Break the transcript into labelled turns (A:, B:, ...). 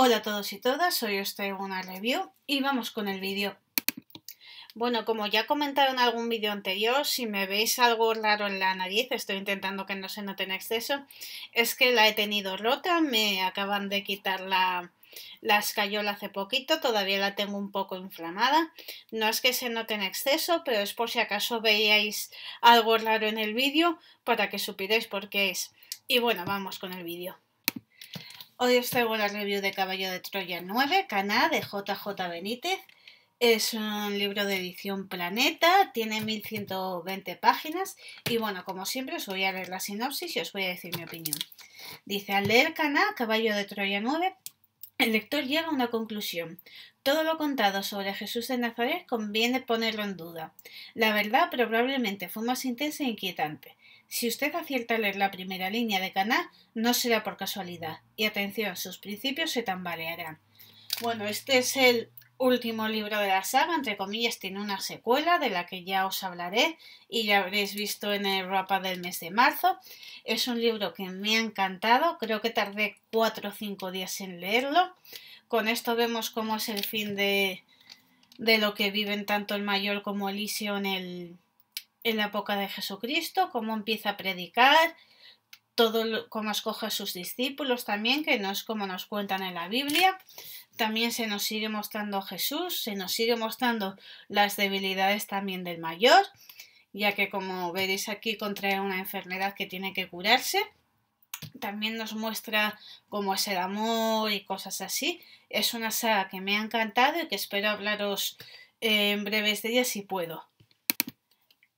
A: Hola a todos y todas, hoy os traigo una review y vamos con el vídeo. Bueno, como ya comentaron en algún vídeo anterior, si me veis algo raro en la nariz, estoy intentando que no se note en exceso, es que la he tenido rota, me acaban de quitar la, la escayola hace poquito, todavía la tengo un poco inflamada. No es que se note en exceso, pero es por si acaso veíais algo raro en el vídeo para que supierais por qué es. Y bueno, vamos con el vídeo. Hoy os traigo la review de Caballo de Troya 9, Caná, de JJ Benítez. Es un libro de edición Planeta, tiene 1120 páginas y bueno, como siempre os voy a leer la sinopsis y os voy a decir mi opinión. Dice, al leer Caná, Caballo de Troya 9, el lector llega a una conclusión. Todo lo contado sobre Jesús de Nazaret conviene ponerlo en duda. La verdad probablemente fue más intensa e inquietante. Si usted acierta a leer la primera línea de Caná, no será por casualidad. Y atención, sus principios se tambalearán. Bueno, este es el último libro de la saga, entre comillas, tiene una secuela de la que ya os hablaré y ya habréis visto en el Rapa del mes de marzo. Es un libro que me ha encantado, creo que tardé cuatro o cinco días en leerlo. Con esto vemos cómo es el fin de, de lo que viven tanto el mayor como Elisio en el, en la época de Jesucristo, cómo empieza a predicar, todo cómo escoge a sus discípulos también, que no es como nos cuentan en la Biblia. También se nos sigue mostrando Jesús, se nos sigue mostrando las debilidades también del mayor, ya que como veréis aquí contrae una enfermedad que tiene que curarse. También nos muestra cómo es el amor y cosas así. Es una saga que me ha encantado y que espero hablaros eh, en breves días si puedo.